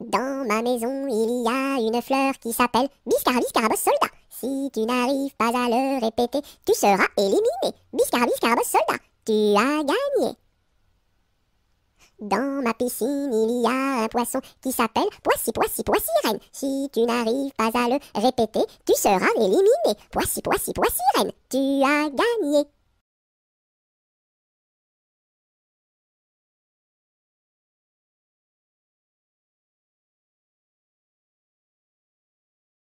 Dans ma maison, il y a une fleur qui s'appelle Biscarabis Carabos Soldat. Si tu n'arrives pas à le répéter, tu seras éliminé. Biscardi Carabos Soldat, tu as gagné. Dans ma piscine, il y a un poisson qui s'appelle Poissy, Poissy, Poissy, sirène. Si tu n'arrives pas à le répéter, tu seras éliminé. Poissy, Poissy, Poissy, tu as gagné.